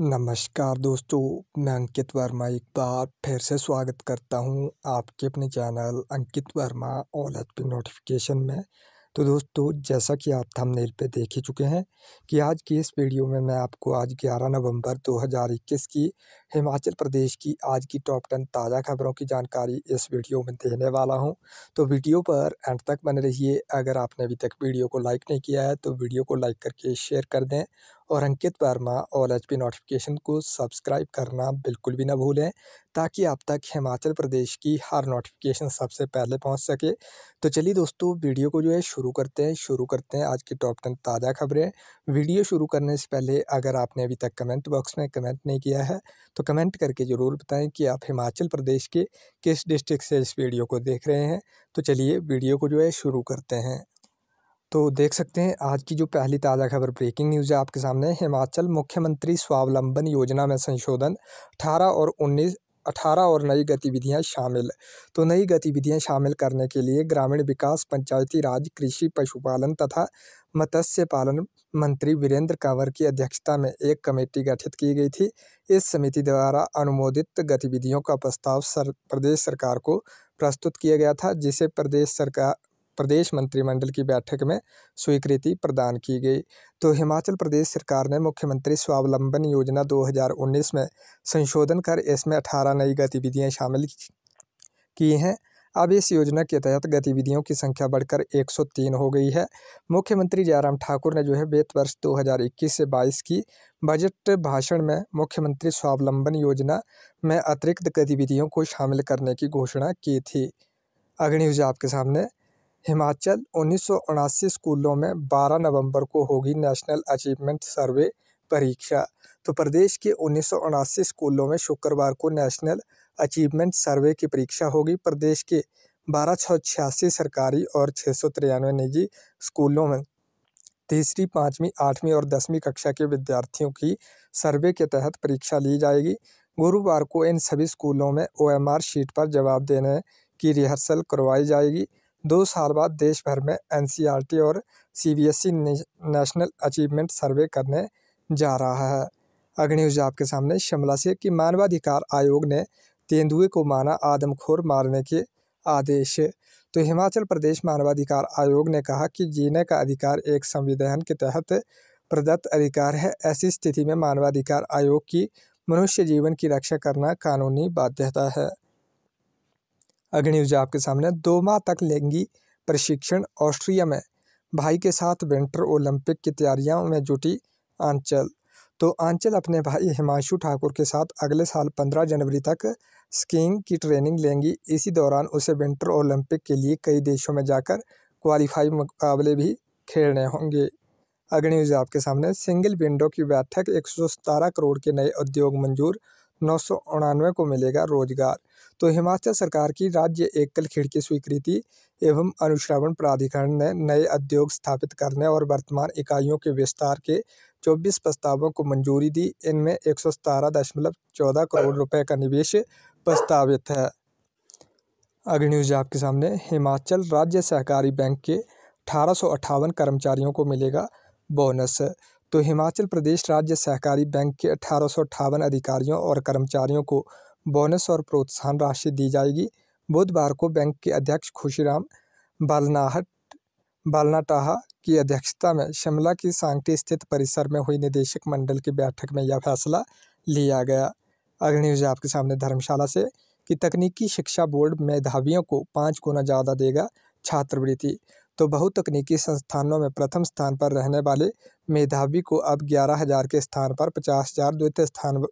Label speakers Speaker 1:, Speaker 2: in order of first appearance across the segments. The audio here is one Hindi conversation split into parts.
Speaker 1: नमस्कार दोस्तों मैं अंकित वर्मा एक बार फिर से स्वागत करता हूं आपके अपने channel Ankit Verma all H P notification में तो दोस्तों जैसा कि आप थंबनेल पे देख ही चुके हैं कि आज की इस वीडियो में मैं आपको आज 11 नवंबर 2021 की हिमाचल प्रदेश की आज की टॉप टेन ताज़ा खबरों की जानकारी इस वीडियो में देने वाला हूं तो वीडियो पर एंड तक बने रहिए अगर आपने अभी तक वीडियो को लाइक नहीं किया है तो वीडियो को लाइक करके शेयर कर दें और Ankit Verma all H P notification को सब्सक्राइब करना बिल्कुल भी ना भूलें ताकि आप तक हिमाचल प्रदेश की हर नोटिफिकेशन सबसे पहले पहुंच सके तो चलिए दोस्तों वीडियो को जो है शुरू करते हैं शुरू करते हैं आज की टॉप टेन ताज़ा खबरें वीडियो शुरू करने से पहले अगर आपने अभी तक कमेंट बॉक्स में कमेंट नहीं किया है तो कमेंट करके ज़रूर बताएँ कि आप हिमाचल प्रदेश के किस डिस्ट्रिक्ट से इस वीडियो को देख रहे हैं तो चलिए वीडियो को जो है शुरू करते हैं तो देख सकते हैं आज की जो पहली ताज़ा खबर ब्रेकिंग न्यूज़ है आपके सामने हिमाचल मुख्यमंत्री स्वावलंबन योजना में संशोधन अठारह और उन्नीस अठारह और नई गतिविधियां शामिल तो नई गतिविधियां शामिल करने के लिए ग्रामीण विकास पंचायती राज कृषि पशुपालन तथा मत्स्य पालन मंत्री वीरेंद्र कंवर की अध्यक्षता में एक कमेटी गठित की गई थी इस समिति द्वारा अनुमोदित गतिविधियों का प्रस्ताव सर, प्रदेश सरकार को प्रस्तुत किया गया था जिसे प्रदेश सरकार प्रदेश मंत्रिमंडल की बैठक में स्वीकृति प्रदान की गई तो हिमाचल प्रदेश सरकार ने मुख्यमंत्री स्वावलंबन योजना 2019 में संशोधन कर इसमें 18 नई गतिविधियां शामिल की हैं अब इस योजना के तहत गतिविधियों की संख्या बढ़कर 103 हो गई है मुख्यमंत्री जयराम ठाकुर ने जो है वित्त वर्ष 2021 से 22 की बजट भाषण में मुख्यमंत्री स्वावलंबन योजना में अतिरिक्त गतिविधियों को शामिल करने की घोषणा की थी अग्नि आपके सामने हिमाचल उन्नीस सौ उनासी स्कूलों में बारह नवंबर को होगी नेशनल अचीवमेंट सर्वे परीक्षा तो प्रदेश के उन्नीस सौ उनासी स्कूलों में शुक्रवार को नेशनल अचीवमेंट सर्वे की परीक्षा होगी प्रदेश के बारह छियासी सरकारी और छः सौ तिरानवे निजी स्कूलों में तीसरी पाँचवीं आठवीं और दसवीं कक्षा के विद्यार्थियों की सर्वे के तहत परीक्षा ली जाएगी गुरुवार को इन सभी स्कूलों में ओएमआर शीट पर जवाब देने की रिहर्सल करवाई जाएगी दो साल बाद देश भर में एन और सी नेशनल अचीवमेंट सर्वे करने जा रहा है अग्नि न्यूज आपके सामने शिमला से कि मानवाधिकार आयोग ने तेंदुए को माना आदमखोर मारने के आदेश तो हिमाचल प्रदेश मानवाधिकार आयोग ने कहा कि जीने का अधिकार एक संविधान के तहत प्रदत्त अधिकार है ऐसी स्थिति में मानवाधिकार आयोग की मनुष्य जीवन की रक्षा करना कानूनी बाध्यता है अग्नि न्यूज आपके सामने दो माह तक लेंगी प्रशिक्षण ऑस्ट्रिया में भाई के साथ विंटर ओलंपिक की तैयारियों में जुटी आंचल तो आंचल अपने भाई हिमांशु ठाकुर के साथ अगले साल पंद्रह जनवरी तक स्कीइंग की ट्रेनिंग लेंगी इसी दौरान उसे विंटर ओलंपिक के लिए कई देशों में जाकर क्वालिफाई मुकाबले भी खेलने होंगे अग्नि न्यूज आपके सामने सिंगल विंडो की बैठक एक करोड़ के नए उद्योग मंजूर नौ को मिलेगा रोजगार तो हिमाचल सरकार की राज्य एकल खिड़की स्वीकृति एवं अनुश्रवण प्राधिकरण ने नए उद्योग स्थापित करने और वर्तमान इकाइयों के विस्तार के 24 प्रस्तावों को मंजूरी दी इनमें एक करोड़ रुपए का निवेश प्रस्तावित है अगली न्यूज आपके सामने हिमाचल राज्य सहकारी बैंक के अठारह कर्मचारियों को मिलेगा बोनस तो हिमाचल प्रदेश राज्य सहकारी बैंक के अठारह अधिकारियों और कर्मचारियों को बोनस और प्रोत्साहन राशि दी जाएगी बुधवार को बैंक के अध्यक्ष खुशीराम बालनाहट बालनाटाहा की अध्यक्षता में शिमला की सांगटी स्थित परिसर में हुई निदेशक मंडल की बैठक में यह फैसला लिया गया अगली न्यूज आपके सामने धर्मशाला से कि तकनीकी शिक्षा बोर्ड मेधावियों को पाँच गुना ज़्यादा देगा छात्रवृत्ति तो तकनीकी संस्थानों में प्रथम स्थान पर रहने वाले मेधावी को अब ग्यारह हज़ार के स्थान पर पचास हज़ार द्वितीय स्थान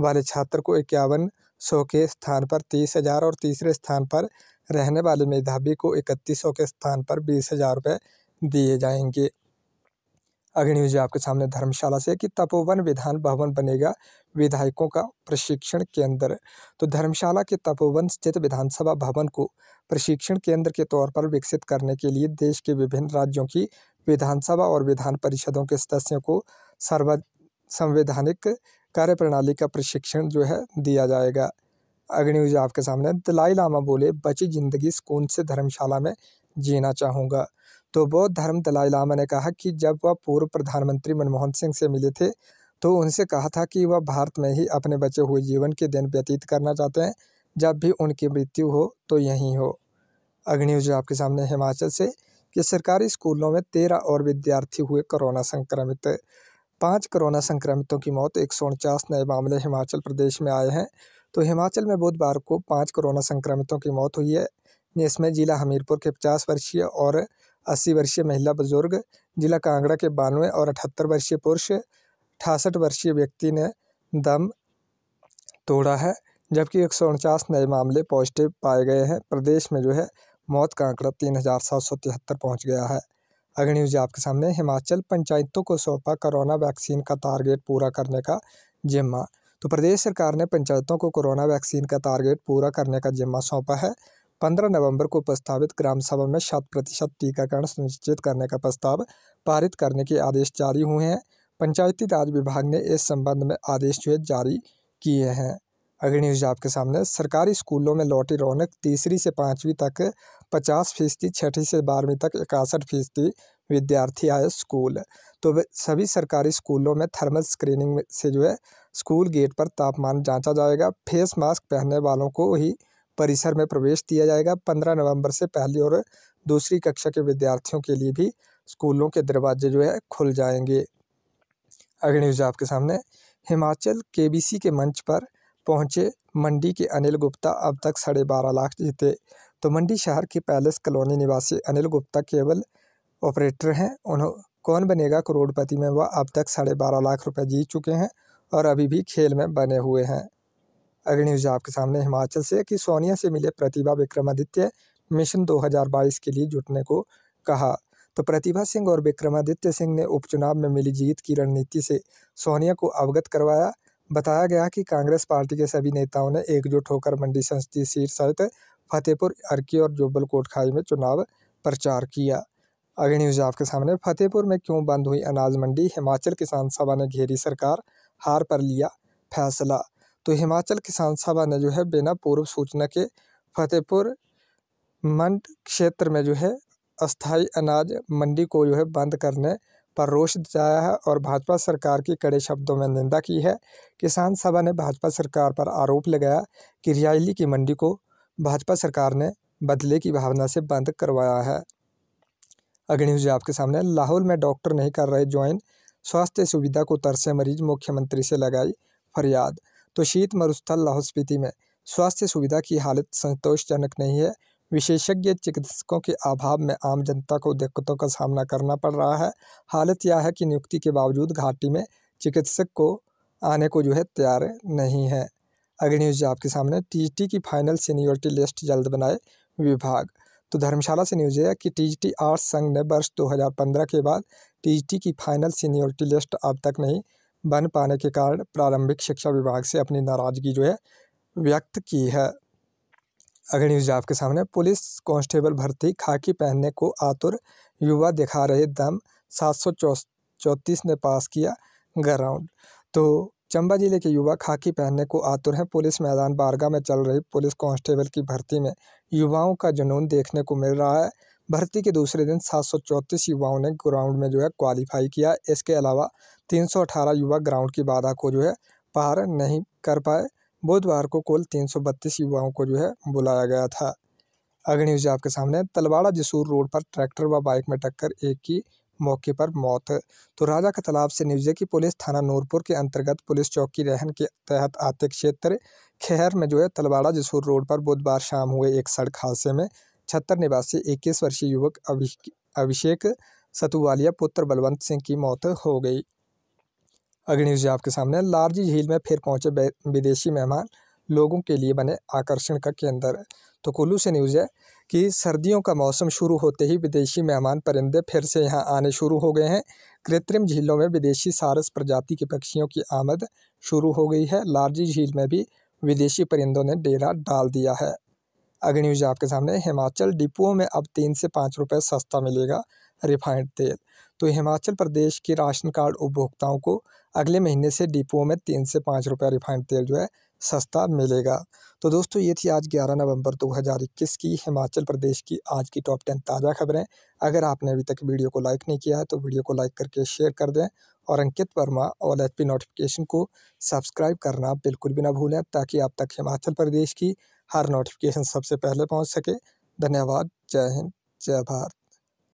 Speaker 1: वाले छात्र को इक्यावन सौ के स्थान पर तीस हज़ार और तीसरे स्थान पर रहने वाले मेधावी को इकतीस सौ के स्थान पर बीस हज़ार रुपये दिए जाएंगे अगली न्यूज आपके सामने धर्मशाला से कि तपोवन विधान भवन बनेगा विधायकों का प्रशिक्षण केंद्र तो धर्मशाला के तपोवन स्थित विधानसभा भवन को प्रशिक्षण केंद्र के तौर पर विकसित करने के लिए देश के विभिन्न राज्यों की विधानसभा और विधान परिषदों के सदस्यों को सर्व संवैधानिक कार्य प्रणाली का प्रशिक्षण जो है दिया जाएगा अग्नि न्यूज आपके सामने दलाई लामा बोले बची जिंदगी सुकून से धर्मशाला में जीना चाहूँगा तो बौद्ध धर्म दलाई लामा ने कहा कि जब वह पूर्व प्रधानमंत्री मनमोहन सिंह से मिले थे तो उनसे कहा था कि वह भारत में ही अपने बचे हुए जीवन के दिन व्यतीत करना चाहते हैं जब भी उनकी मृत्यु हो तो यहीं हो अग्नि न्यूज आपके सामने हिमाचल से कि सरकारी स्कूलों में तेरह और विद्यार्थी हुए कोरोना संक्रमित पाँच कोरोना संक्रमितों की मौत एक नए मामले हिमाचल प्रदेश में आए हैं तो हिमाचल में बुधवार को पाँच कोरोना संक्रमितों की मौत हुई है जिसमें जिला हमीरपुर के पचास वर्षीय और अस्सी वर्षीय महिला बुजुर्ग जिला कांगड़ा के बानवे और अठहत्तर वर्षीय पुरुष अठासठ वर्षीय व्यक्ति ने दम तोड़ा है जबकि एक नए मामले पॉजिटिव पाए गए हैं प्रदेश में जो है मौत का आंकड़ा तीन हज़ार सात सौ तिहत्तर पहुँच गया है अगर न्यूज आपके सामने हिमाचल पंचायतों को सौंपा कोरोना वैक्सीन का टारगेट पूरा करने का जिम्मा तो प्रदेश सरकार ने पंचायतों को कोरोना वैक्सीन का टारगेट पूरा करने का जिम्मा सौंपा है पंद्रह नवंबर को प्रस्तावित ग्राम सभा में शत प्रतिशत टीकाकरण सुनिश्चित करने का प्रस्ताव पारित करने के आदेश जारी हुए हैं पंचायती राज विभाग ने इस संबंध में आदेश जो जारी किए हैं अगली न्यूज आपके सामने सरकारी स्कूलों में लौटी रौनक तीसरी से पाँचवीं तक पचास फीसदी छठी से बारहवीं तक इकसठ फीसदी विद्यार्थी आए स्कूल तो सभी सरकारी स्कूलों में थर्मल स्क्रीनिंग से जो है स्कूल गेट पर तापमान जांचा जाएगा फेस मास्क पहनने वालों को ही परिसर में प्रवेश दिया जाएगा पंद्रह नवंबर से पहली और दूसरी कक्षा के विद्यार्थियों के लिए भी स्कूलों के दरवाजे जो है खुल जाएंगे अगली न्यूज़ आपके सामने हिमाचल के के मंच पर पहुंचे मंडी के अनिल गुप्ता अब तक साढ़े बारह लाख जीते तो मंडी शहर के पैलेस कॉलोनी निवासी अनिल गुप्ता केवल ऑपरेटर हैं उन्हों कौन बनेगा करोड़पति में वह अब तक साढ़े बारह लाख रुपए जीत चुके हैं और अभी भी खेल में बने हुए हैं अगली न्यूज आपके सामने हिमाचल से कि सोनिया से मिले प्रतिभा विक्रमादित्य मिशन बाईस के लिए जुटने को कहा तो प्रतिभा सिंह और विक्रमादित्य सिंह ने उपचुनाव में मिली जीत की रणनीति से सोनिया को अवगत करवाया बताया गया कि कांग्रेस पार्टी के सभी नेताओं ने एकजुट होकर मंडी संसदीय सीट सहित फतेहपुर अर्की और जोबल कोटखाई में चुनाव प्रचार किया आगे न्यूज आपके सामने फतेहपुर में क्यों बंद हुई अनाज मंडी हिमाचल किसान सभा ने घेरी सरकार हार पर लिया फैसला तो हिमाचल किसान सभा ने जो है बिना पूर्व सूचना के फतेहपुर मंड क्षेत्र में जो है अस्थाई अनाज मंडी को जो है बंद करने पर रोष जताया है और भाजपा सरकार की कड़े शब्दों में निंदा की है किसान सभा ने भाजपा सरकार पर आरोप लगाया कि रियाली की मंडी को भाजपा सरकार ने बदले की भावना से बंद करवाया है अगली न्यूज आपके सामने लाहौल में डॉक्टर नहीं कर रहे ज्वाइन स्वास्थ्य सुविधा को तरसे मरीज मुख्यमंत्री से लगाई फरियाद तो शीत मरुस्थल लाहौल स्पीति में स्वास्थ्य सुविधा की हालत संतोषजनक नहीं है विशेषज्ञ चिकित्सकों के अभाव में आम जनता को दिक्कतों का सामना करना पड़ रहा है हालत यह है कि नियुक्ति के बावजूद घाटी में चिकित्सक को आने को जो है तैयार नहीं है अगली न्यूज आपके सामने टीजीटी की फाइनल सीनियोरिटी लिस्ट जल्द बनाए विभाग तो धर्मशाला से न्यूज है कि टीजीटी आर्ट्स संघ ने वर्ष 2015 के बाद टीजीटी की फाइनल सीनियोरिटी लिस्ट अब तक नहीं बन पाने के कारण प्रारंभिक शिक्षा विभाग से अपनी नाराजगी जो है व्यक्त की है अगली न्यूज आपके सामने पुलिस कांस्टेबल भर्ती खाकी पहनने को आतुर युवा दिखा रहे दम सात सौ चौंतीस ने पास किया ग्राउंड तो चंबा जिले के युवा खाकी पहनने को आतुर हैं पुलिस मैदान बारगा में चल रही पुलिस कांस्टेबल की भर्ती में युवाओं का जुनून देखने को मिल रहा है भर्ती के दूसरे दिन सात युवाओं ने ग्राउंड में जो है क्वालिफाई किया इसके अलावा अठारह युवा ग्राउंड की बाधा को जो है पार नहीं कर पाए बुधवार को कुल तीन युवाओं को जो है बुलाया गया था अगर न्यूज आपके सामने तलवाड़ा जसूर रोड पर ट्रैक्टर व बाइक में टक्कर एक की मौके पर मौत तो राजा का तालाब से न्यूज की पुलिस थाना नूरपुर के अंतर्गत पुलिस चौकी रहन के तहत आते क्षेत्र खैर में जो है तलवाड़ा जसूर रोड पर बुधवार शाम हुए एक सड़क हादसे में छत्तर निवासी इक्कीस वर्षीय युवक अभिषेक सतुवालिया पुत्र बलवंत सिंह की मौत हो गई अगली न्यूज़ आपके सामने लार्ज झील में फिर पहुंचे विदेशी मेहमान लोगों के लिए बने आकर्षण का केंद्र तो कुल्लू से न्यूज़ है कि सर्दियों का मौसम शुरू होते ही विदेशी मेहमान परिंदे फिर से यहाँ आने शुरू हो गए हैं कृत्रिम झीलों में विदेशी सारस प्रजाति के पक्षियों की आमद शुरू हो गई है लार्जी झील में भी विदेशी परिंदों ने डेरा डाल दिया है अगली न्यूज आपके सामने हिमाचल डिपुओं में अब तीन से पाँच रुपये सस्ता मिलेगा रिफाइंड तेल तो हिमाचल प्रदेश के राशन कार्ड उपभोक्ताओं को अगले महीने से डिपो में तीन से पाँच रुपया रिफाइंड तेल जो है सस्ता मिलेगा तो दोस्तों ये थी आज 11 नवंबर 2021 की हिमाचल प्रदेश की आज की टॉप टेन ताज़ा खबरें अगर आपने अभी तक वीडियो को लाइक नहीं किया है तो वीडियो को लाइक करके शेयर कर दें और Ankit Verma all H notification को सब्सक्राइब करना बिल्कुल भी ना भूलें ताकि आप तक हिमाचल प्रदेश की हर नोटिफिकेशन सबसे पहले पहुँच सके धन्यवाद जय हिंद जय भारत